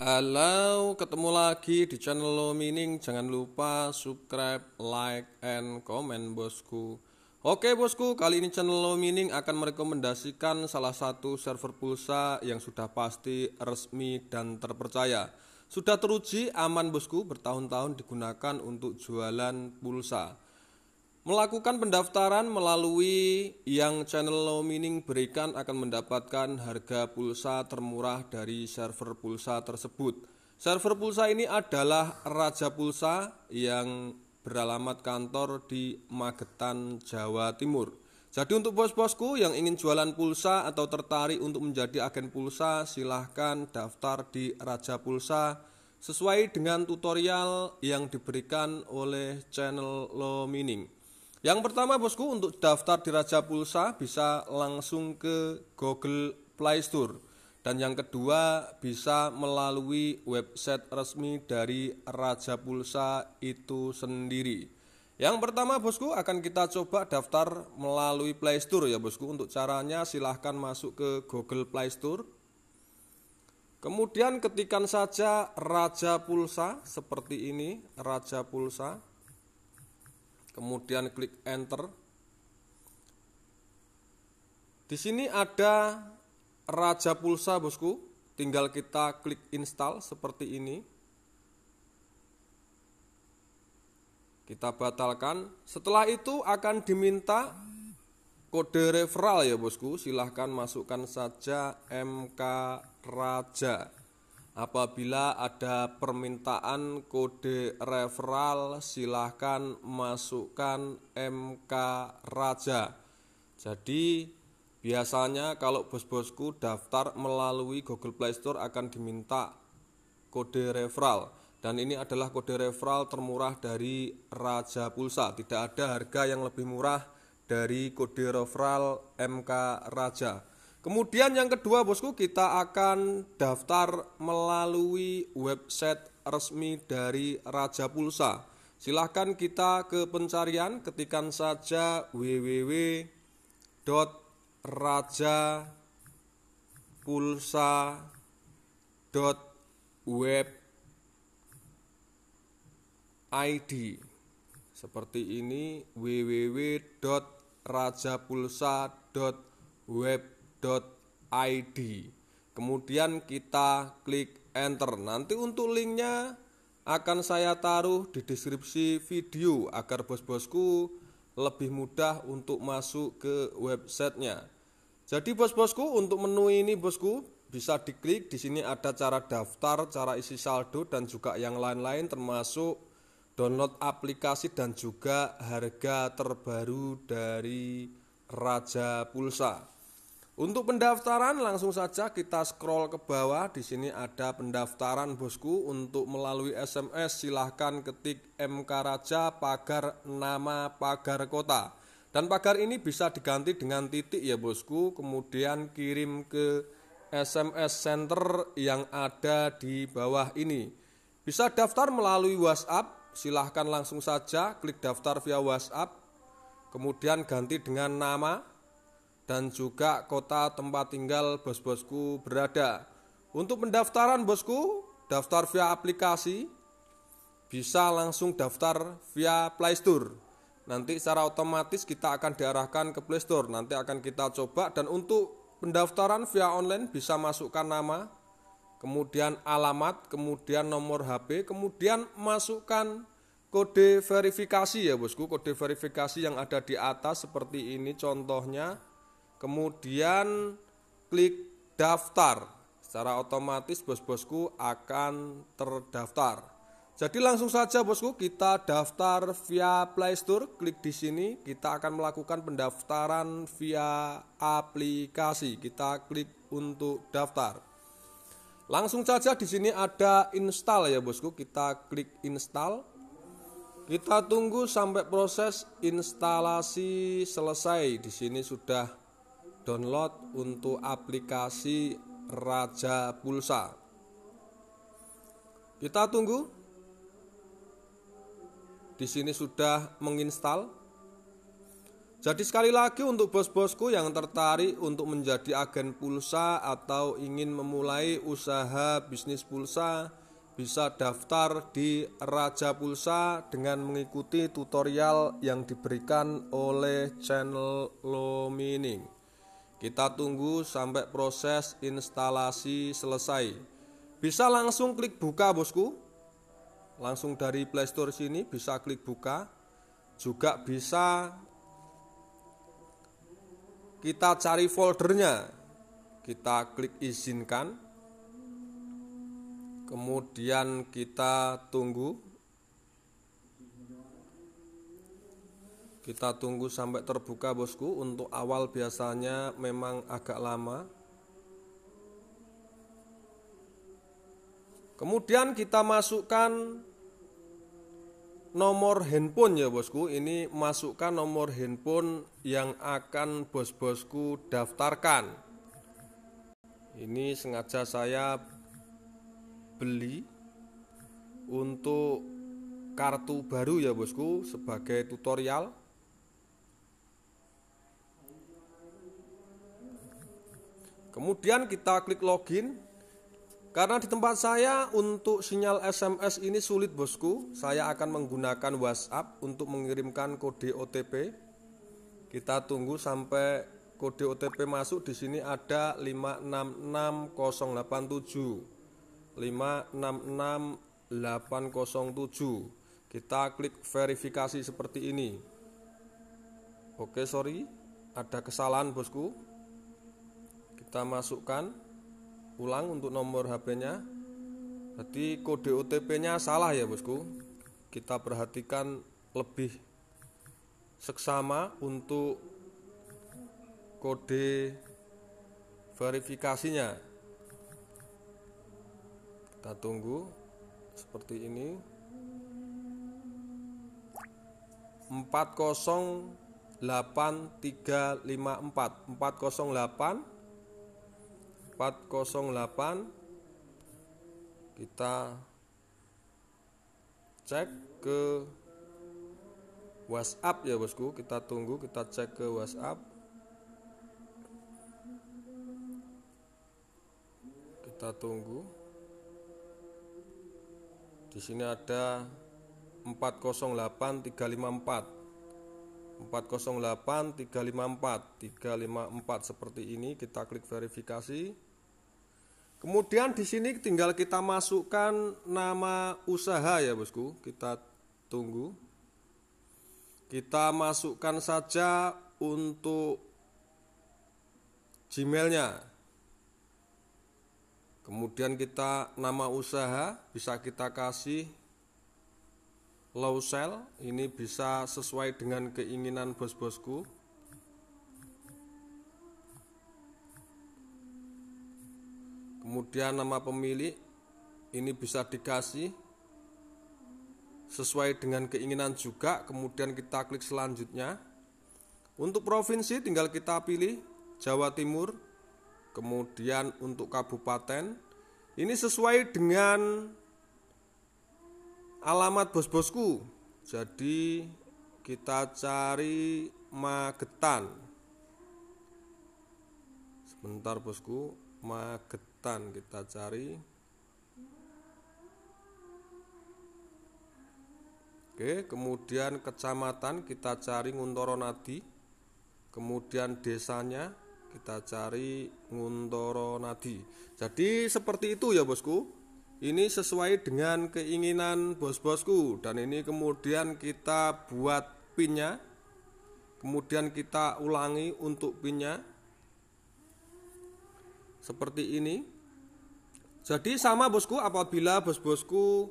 Halo, ketemu lagi di channel Lo Mining. Jangan lupa subscribe, like, and comment bosku. Oke bosku, kali ini channel Lo Mining akan merekomendasikan salah satu server pulsa yang sudah pasti resmi dan terpercaya. Sudah teruji, aman bosku, bertahun-tahun digunakan untuk jualan pulsa. Melakukan pendaftaran melalui yang channel low mining berikan akan mendapatkan harga pulsa termurah dari server pulsa tersebut. Server pulsa ini adalah Raja Pulsa yang beralamat kantor di Magetan, Jawa Timur. Jadi untuk bos-bosku yang ingin jualan pulsa atau tertarik untuk menjadi agen pulsa, silahkan daftar di Raja Pulsa sesuai dengan tutorial yang diberikan oleh channel Lo Mining. Yang pertama bosku untuk daftar di Raja Pulsa bisa langsung ke Google Play Store dan yang kedua bisa melalui website resmi dari Raja Pulsa itu sendiri. Yang pertama bosku akan kita coba daftar melalui Play Store ya bosku. Untuk caranya silahkan masuk ke Google Play Store. Kemudian ketikan saja Raja Pulsa seperti ini, Raja Pulsa kemudian klik enter. Di sini ada Raja Pulsa, Bosku. Tinggal kita klik install seperti ini. Kita batalkan. Setelah itu akan diminta kode referral ya, Bosku. Silahkan masukkan saja MK Raja. Apabila ada permintaan kode referral, silahkan masukkan MK Raja. Jadi, biasanya kalau bos-bosku daftar melalui Google Play Store akan diminta kode referral. Dan ini adalah kode referral termurah dari Raja Pulsa. Tidak ada harga yang lebih murah dari kode referral MK Raja. Kemudian yang kedua bosku kita akan daftar melalui website resmi dari Raja Pulsa. Silahkan kita ke pencarian ketikan saja www.rajapulsa.web.id ID seperti ini www.rajapulsa.web.id .id kemudian kita klik enter nanti untuk linknya akan saya taruh di deskripsi video agar bos-bosku lebih mudah untuk masuk ke websitenya jadi bos-bosku untuk menu ini bosku bisa diklik di sini ada cara daftar, cara isi saldo dan juga yang lain-lain termasuk download aplikasi dan juga harga terbaru dari Raja Pulsa. Untuk pendaftaran langsung saja kita scroll ke bawah. Di sini ada pendaftaran Bosku. Untuk melalui SMS silahkan ketik MK Raja pagar nama pagar kota. Dan pagar ini bisa diganti dengan titik ya Bosku. Kemudian kirim ke SMS Center yang ada di bawah ini. Bisa daftar melalui WhatsApp. Silahkan langsung saja klik daftar via WhatsApp. Kemudian ganti dengan nama dan juga kota tempat tinggal bos-bosku berada. Untuk pendaftaran bosku, daftar via aplikasi bisa langsung daftar via Play Store. Nanti secara otomatis kita akan diarahkan ke Play Store. Nanti akan kita coba dan untuk pendaftaran via online bisa masukkan nama, kemudian alamat, kemudian nomor HP, kemudian masukkan kode verifikasi ya bosku, kode verifikasi yang ada di atas seperti ini contohnya kemudian klik daftar. Secara otomatis bos-bosku akan terdaftar. Jadi langsung saja bosku kita daftar via Play Store, klik di sini kita akan melakukan pendaftaran via aplikasi. Kita klik untuk daftar. Langsung saja di sini ada install ya bosku, kita klik install. Kita tunggu sampai proses instalasi selesai. Di sini sudah download untuk aplikasi Raja Pulsa. Kita tunggu. Di sini sudah menginstal. Jadi sekali lagi untuk bos-bosku yang tertarik untuk menjadi agen pulsa atau ingin memulai usaha bisnis pulsa bisa daftar di Raja Pulsa dengan mengikuti tutorial yang diberikan oleh channel Lomining. Kita tunggu sampai proses instalasi selesai. Bisa langsung klik buka, Bosku. Langsung dari Play Store sini bisa klik buka. Juga bisa kita cari foldernya. Kita klik izinkan. Kemudian kita tunggu Kita tunggu sampai terbuka bosku Untuk awal biasanya memang agak lama Kemudian kita masukkan nomor handphone ya bosku Ini masukkan nomor handphone yang akan bos-bosku daftarkan Ini sengaja saya beli untuk kartu baru ya bosku sebagai tutorial Kemudian kita klik login. Karena di tempat saya untuk sinyal SMS ini sulit bosku, saya akan menggunakan WhatsApp untuk mengirimkan kode OTP. Kita tunggu sampai kode OTP masuk di sini ada 566087. 566807. Kita klik verifikasi seperti ini. Oke, sorry, ada kesalahan bosku kita masukkan ulang untuk nomor HP-nya jadi kode OTP-nya salah ya bosku kita perhatikan lebih seksama untuk kode verifikasinya kita tunggu seperti ini 408354 408 408 kita cek ke WhatsApp ya bosku kita tunggu kita cek ke WhatsApp kita tunggu di sini ada 408 354 408 354 354 seperti ini kita klik verifikasi Kemudian di sini tinggal kita masukkan nama usaha ya bosku. Kita tunggu. Kita masukkan saja untuk Gmailnya. Kemudian kita nama usaha bisa kita kasih low sell. Ini bisa sesuai dengan keinginan bos-bosku. kemudian nama pemilik ini bisa dikasih sesuai dengan keinginan juga kemudian kita klik selanjutnya untuk provinsi tinggal kita pilih Jawa Timur kemudian untuk kabupaten ini sesuai dengan alamat bos-bosku jadi kita cari Magetan sebentar bosku Magetan hutan kita cari Oke, kemudian kecamatan kita cari Nguntoro Nadi. Kemudian desanya kita cari Nguntoro Nadi. Jadi seperti itu ya bosku. Ini sesuai dengan keinginan bos-bosku dan ini kemudian kita buat pinnya. Kemudian kita ulangi untuk pinnya seperti ini. Jadi sama bosku apabila bos-bosku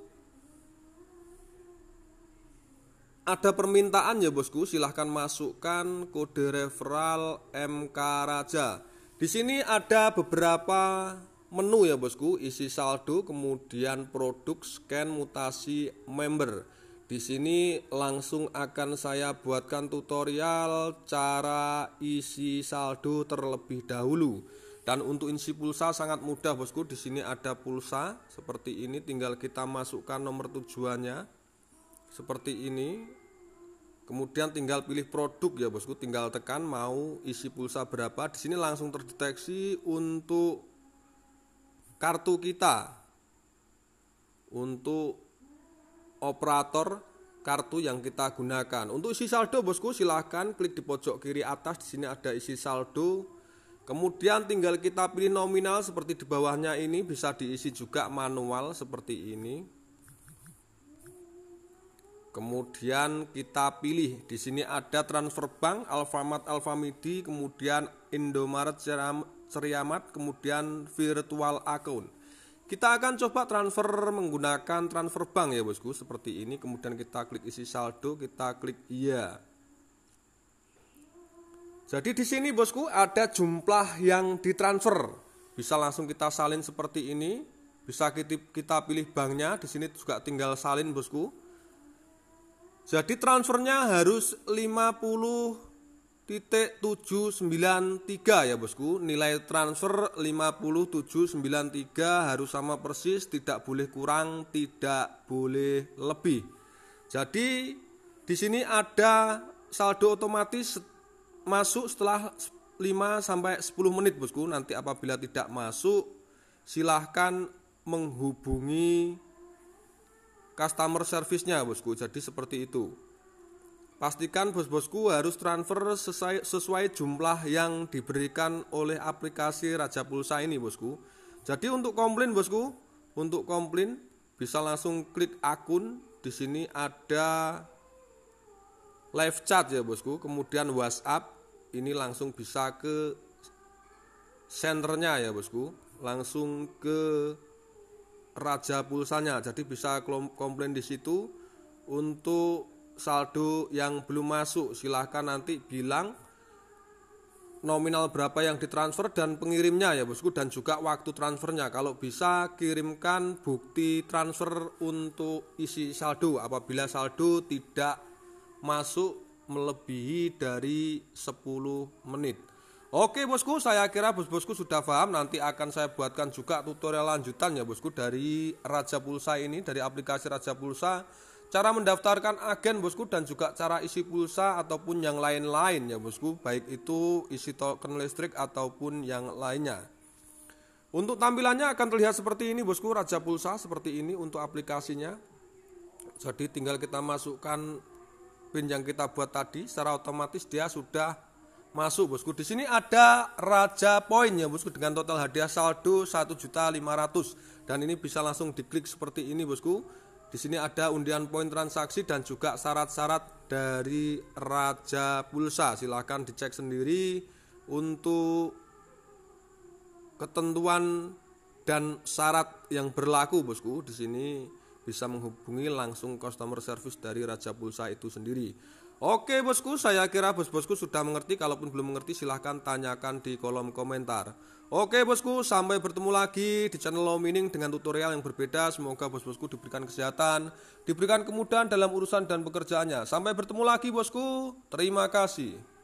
ada permintaan ya bosku silahkan masukkan kode referral MK Raja. Di sini ada beberapa menu ya bosku isi saldo kemudian produk scan mutasi member. Di sini langsung akan saya buatkan tutorial cara isi saldo terlebih dahulu. Dan untuk isi pulsa sangat mudah bosku. Di sini ada pulsa seperti ini. Tinggal kita masukkan nomor tujuannya seperti ini. Kemudian tinggal pilih produk ya bosku. Tinggal tekan mau isi pulsa berapa. Di sini langsung terdeteksi untuk kartu kita. Untuk operator kartu yang kita gunakan. Untuk isi saldo bosku silahkan klik di pojok kiri atas di sini ada isi saldo Kemudian tinggal kita pilih nominal seperti di bawahnya ini bisa diisi juga manual seperti ini. Kemudian kita pilih di sini ada transfer bank Alfamart Alfamidi, kemudian Indomaret Ceriamat, kemudian virtual account. Kita akan coba transfer menggunakan transfer bank ya bosku seperti ini. Kemudian kita klik isi saldo, kita klik iya. Jadi di sini bosku ada jumlah yang ditransfer. Bisa langsung kita salin seperti ini. Bisa kita pilih banknya. Di sini juga tinggal salin bosku. Jadi transfernya harus 50.793 ya bosku. Nilai transfer 50793 harus sama persis, tidak boleh kurang, tidak boleh lebih. Jadi di sini ada saldo otomatis masuk setelah 5 sampai 10 menit bosku. Nanti apabila tidak masuk silahkan menghubungi customer service-nya bosku. Jadi seperti itu. Pastikan bos-bosku harus transfer sesuai, sesuai jumlah yang diberikan oleh aplikasi Raja Pulsa ini bosku. Jadi untuk komplain bosku, untuk komplain bisa langsung klik akun di sini ada live chat ya bosku, kemudian WhatsApp, ini langsung bisa ke senternya ya bosku langsung ke raja pulsanya jadi bisa komplain di situ untuk saldo yang belum masuk silahkan nanti bilang nominal berapa yang ditransfer dan pengirimnya ya bosku dan juga waktu transfernya kalau bisa kirimkan bukti transfer untuk isi saldo apabila saldo tidak masuk melebihi dari 10 menit. Oke bosku, saya kira bos-bosku sudah paham. Nanti akan saya buatkan juga tutorial lanjutan ya bosku dari Raja Pulsa ini, dari aplikasi Raja Pulsa. Cara mendaftarkan agen bosku dan juga cara isi pulsa ataupun yang lain-lain ya bosku. Baik itu isi token listrik ataupun yang lainnya. Untuk tampilannya akan terlihat seperti ini bosku, Raja Pulsa seperti ini untuk aplikasinya. Jadi tinggal kita masukkan bin yang kita buat tadi secara otomatis dia sudah masuk bosku di sini ada raja poin ya bosku dengan total hadiah saldo 1.500 dan ini bisa langsung diklik seperti ini bosku di sini ada undian poin transaksi dan juga syarat-syarat dari raja pulsa silahkan dicek sendiri untuk ketentuan dan syarat yang berlaku bosku di sini bisa menghubungi langsung customer service dari Raja Pulsa itu sendiri. Oke bosku, saya kira bos-bosku sudah mengerti. Kalaupun belum mengerti, silahkan tanyakan di kolom komentar. Oke bosku, sampai bertemu lagi di channel Low Mining dengan tutorial yang berbeda. Semoga bos-bosku diberikan kesehatan, diberikan kemudahan dalam urusan dan pekerjaannya. Sampai bertemu lagi bosku, terima kasih.